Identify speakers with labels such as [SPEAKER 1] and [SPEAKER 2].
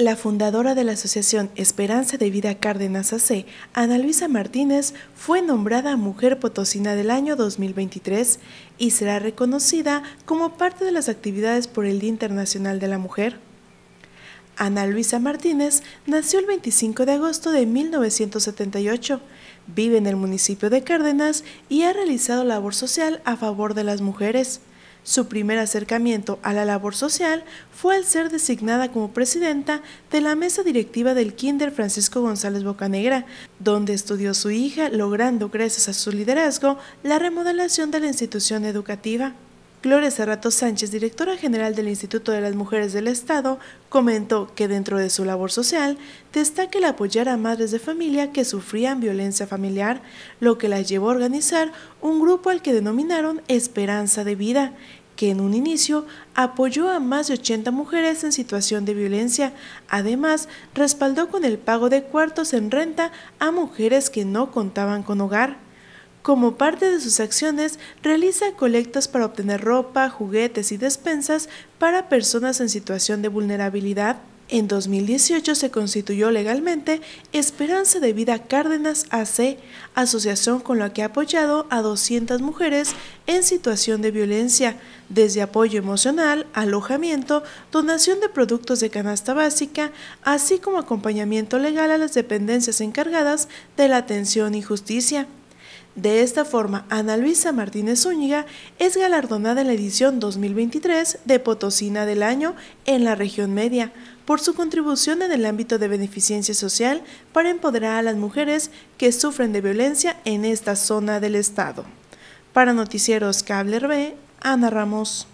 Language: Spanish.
[SPEAKER 1] La fundadora de la Asociación Esperanza de Vida Cárdenas AC, Ana Luisa Martínez, fue nombrada Mujer Potosina del año 2023 y será reconocida como parte de las actividades por el Día Internacional de la Mujer. Ana Luisa Martínez nació el 25 de agosto de 1978, vive en el municipio de Cárdenas y ha realizado labor social a favor de las mujeres. Su primer acercamiento a la labor social fue al ser designada como presidenta de la mesa directiva del Kinder Francisco González Bocanegra, donde estudió su hija, logrando gracias a su liderazgo la remodelación de la institución educativa. Gloria Cerrato Sánchez, directora general del Instituto de las Mujeres del Estado, comentó que dentro de su labor social destaca el apoyar a madres de familia que sufrían violencia familiar, lo que las llevó a organizar un grupo al que denominaron Esperanza de Vida, que en un inicio apoyó a más de 80 mujeres en situación de violencia. Además, respaldó con el pago de cuartos en renta a mujeres que no contaban con hogar. Como parte de sus acciones, realiza colectas para obtener ropa, juguetes y despensas para personas en situación de vulnerabilidad. En 2018 se constituyó legalmente Esperanza de Vida Cárdenas AC, asociación con la que ha apoyado a 200 mujeres en situación de violencia, desde apoyo emocional, alojamiento, donación de productos de canasta básica, así como acompañamiento legal a las dependencias encargadas de la atención y justicia. De esta forma, Ana Luisa Martínez Zúñiga es galardonada en la edición 2023 de Potosina del Año en la región media por su contribución en el ámbito de beneficencia social para empoderar a las mujeres que sufren de violencia en esta zona del Estado. Para Noticieros Cable RB, Ana Ramos.